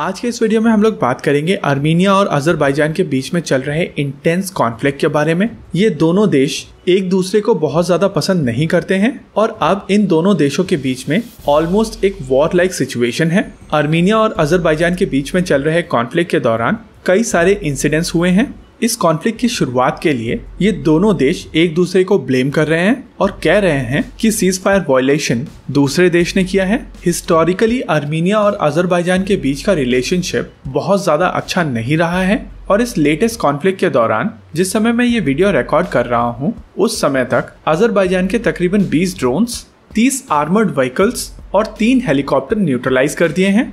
आज के इस वीडियो में हम लोग बात करेंगे आर्मीनिया और अजरबैजान के बीच में चल रहे इंटेंस कॉन्फ्लिक्ट के बारे में ये दोनों देश एक दूसरे को बहुत ज्यादा पसंद नहीं करते हैं और अब इन दोनों देशों के बीच में ऑलमोस्ट एक वॉर लाइक सिचुएशन है आर्मीनिया और अजरबैजान के बीच में चल रहे कॉन्फ्लिक्ट के दौरान कई सारे इंसिडेंट्स हुए हैं इस कॉन्फ्लिक्ट की शुरुआत के लिए ये दोनों देश एक दूसरे को ब्लेम कर रहे हैं और कह रहे हैं कि सीज फायर वायोलेशन दूसरे देश ने किया है हिस्टोरिकली आर्मीनिया और अजरबैजान के बीच का रिलेशनशिप बहुत ज्यादा अच्छा नहीं रहा है और इस लेटेस्ट कॉन्फ्लिक्ट के दौरान जिस समय मैं ये वीडियो रिकॉर्ड कर रहा हूँ उस समय तक अजरबैजान के तकरीबन 20 ड्रोन्स 30 आर्मर्ड व्हीकल्स और तीन हेलीकॉप्टर न्यूट्रलाइज कर दिए हैं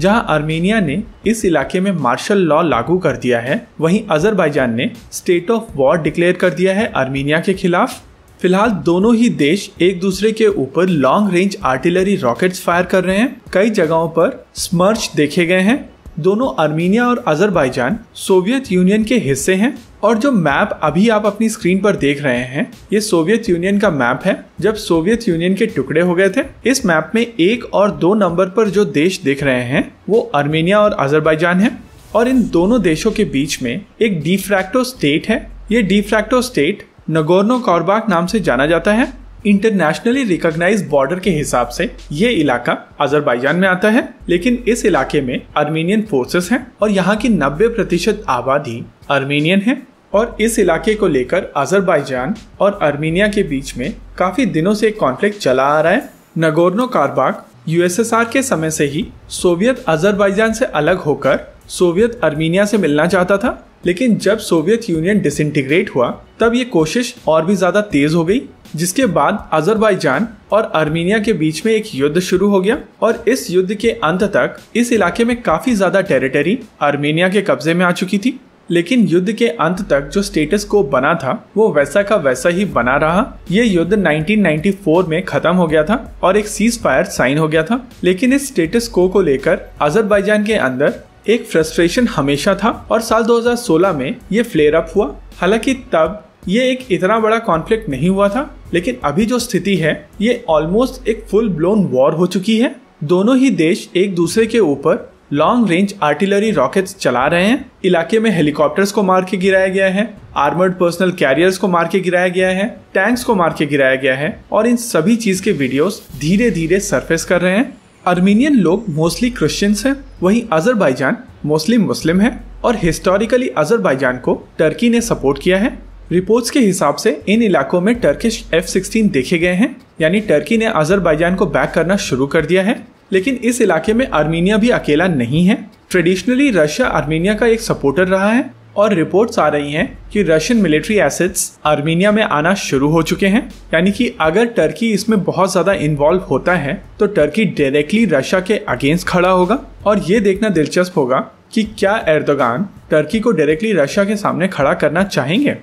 जहां आर्मेनिया ने इस इलाके में मार्शल लॉ लागू कर दिया है वहीं अजरबैजान ने स्टेट ऑफ वॉर डिक्लेयर कर दिया है आर्मेनिया के खिलाफ फिलहाल दोनों ही देश एक दूसरे के ऊपर long range artillery rockets fire कर रहे हैं कई जगहों पर स्मर्च देखे गए हैं दोनों आर्मीनिया और अजरबैजान सोवियत यूनियन के हिस्से हैं और जो मैप अभी आप अपनी स्क्रीन पर देख रहे हैं ये सोवियत यूनियन का मैप है जब सोवियत यूनियन के टुकड़े हो गए थे इस मैप में एक और दो नंबर पर जो देश देख रहे हैं वो आर्मेनिया और अजरबैजान है और इन दोनों देशों के बीच में एक डिफ्रैक्टो स्टेट है ये डिफ्रैक्टो स्टेट नगोर्नो कॉर्बाक नाम से जाना जाता है इंटरनेशनली रिकॉग्नाइज बॉर्डर के हिसाब से ये इलाका अजरबैजान में आता है लेकिन इस इलाके में अर्मेनियन फोर्सेस हैं और यहाँ की 90 प्रतिशत आबादी अर्मेनियन है और इस इलाके को लेकर अजरबैजान और अर्मीनिया के बीच में काफ़ी दिनों से एक कॉन्फ्लिक्ट चला आ रहा है नगोर्नो कारबाग यूएसएसआर के समय से ही सोवियत अजरबैजान से अलग होकर सोवियत अर्मीनिया से मिलना चाहता था लेकिन जब सोवियत यूनियन डिसइंटीग्रेट हुआ तब ये कोशिश और भी ज़्यादा तेज़ हो गई जिसके बाद अजरबैजान और अर्मीनिया के बीच में एक युद्ध शुरू हो गया और इस युद्ध के अंत तक इस इलाके में काफ़ी ज़्यादा टेरिटरी अर्मीनिया के कब्जे में आ चुकी थी लेकिन युद्ध के अंत तक जो स्टेटस को बना था वो वैसा का वैसा ही बना रहा ये युद्ध 1994 में खत्म हो गया था और एक सीज फायर साइन हो गया था लेकिन इस स्टेटस को को लेकर अजरबैजान के अंदर एक फ्रस्ट्रेशन हमेशा था और साल 2016 में ये फ्लेयर अप हुआ हालांकि तब ये एक इतना बड़ा कॉन्फ्लिक्ट नहीं हुआ था लेकिन अभी जो स्थिति है ये ऑलमोस्ट एक फुल ब्लोन वॉर हो चुकी है दोनों ही देश एक दूसरे के ऊपर लॉन्ग रेंज आर्टिलरी रॉकेट्स चला रहे हैं इलाके में हेलीकॉप्टर्स को मार के गिराया गया है आर्मर्ड पर्सनल कैरियर्स को मार के गिराया गया है टैंक्स को मार के गिराया गया है और इन सभी चीज के वीडियोस धीरे धीरे सरफेस कर रहे हैं अर्मीनियन लोग मोस्टली क्रिश्चियंस हैं वहीं अजरबैजान मोस्टली मुस्लिम है और हिस्टोरिकली अजरबैजान को टर्की ने सपोर्ट किया है रिपोर्ट्स के हिसाब से इन इलाकों में टर्किश एफ सिक्सटीन देखे गए हैं यानी टर्की ने अजरबैजान को बैक करना शुरू कर दिया है लेकिन इस इलाके में आर्मीनिया भी अकेला नहीं है ट्रेडिशनली रशिया आर्मीनिया का एक सपोर्टर रहा है और रिपोर्ट्स आ रही हैं कि रशियन मिलिट्री एसेट्स आर्मीनिया में आना शुरू हो चुके हैं यानी कि अगर टर्की इसमें बहुत ज़्यादा इन्वॉल्व होता है तो टर्की डायरेक्टली रशिया के अगेंस्ट खड़ा होगा और ये देखना दिलचस्प होगा कि क्या एर्दोगान टर्की को डायरेक्टली रशिया के सामने खड़ा करना चाहेंगे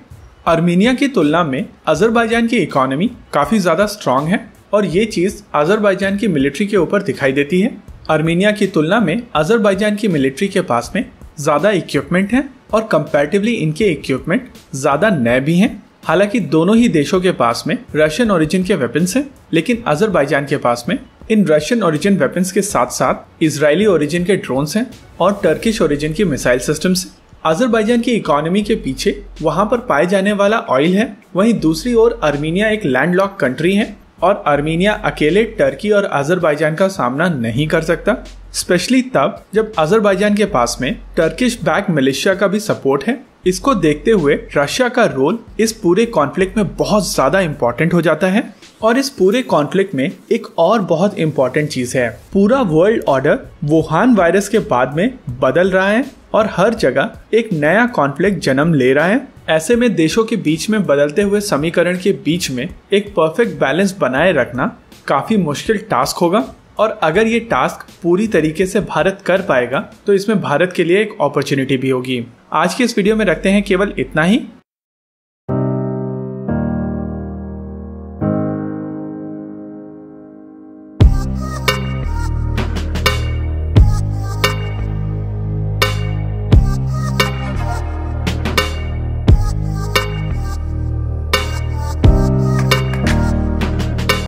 आर्मीनिया की तुलना में अजरबैजान की इकोनॉमी काफ़ी ज़्यादा स्ट्रांग है और ये चीज़ अजरबैजान की मिलिट्री के ऊपर दिखाई देती है आर्मेनिया की तुलना में अजरबैजान की मिलिट्री के पास में ज़्यादा इक्विपमेंट है और कंपैरेटिवली इनके इक्विपमेंट ज़्यादा नए भी हैं हालांकि दोनों ही देशों के पास में रशियन ओरिजिन के वेपन्स हैं लेकिन अजरबैजान के पास में इन रशियन ओरिजिन वेपन्स के साथ साथ इसराइली ओरिजिन के ड्रोन्स हैं और टर्किश ओरिजिन की मिसाइल सिस्टम्स हैं अजरबैजान की इकोनॉमी के पीछे वहां पर पाए जाने वाला ऑयल है वहीं दूसरी ओर आर्मेनिया एक लैंडलॉक कंट्री है और आर्मीनिया अकेले टर्की और अजरबैजान का सामना नहीं कर सकता स्पेशली तब जब अजरबैजान के पास में टर्किश बैक मलेशिया का भी सपोर्ट है इसको देखते हुए रशिया का रोल इस पूरे कॉन्फ्लिक्ट में बहुत ज्यादा इम्पोर्टेंट हो जाता है और इस पूरे कॉन्फ्लिक्ट में एक और बहुत इम्पोर्टेंट चीज है पूरा वर्ल्ड ऑर्डर वुहान वायरस के बाद में बदल रहा है और हर जगह एक नया कॉन्फ्लिक्ट जन्म ले रहा है ऐसे में देशों के बीच में बदलते हुए समीकरण के बीच में एक परफेक्ट बैलेंस बनाए रखना काफी मुश्किल टास्क होगा और अगर ये टास्क पूरी तरीके से भारत कर पाएगा तो इसमें भारत के लिए एक अपॉर्चुनिटी भी होगी आज के इस वीडियो में रखते हैं केवल इतना ही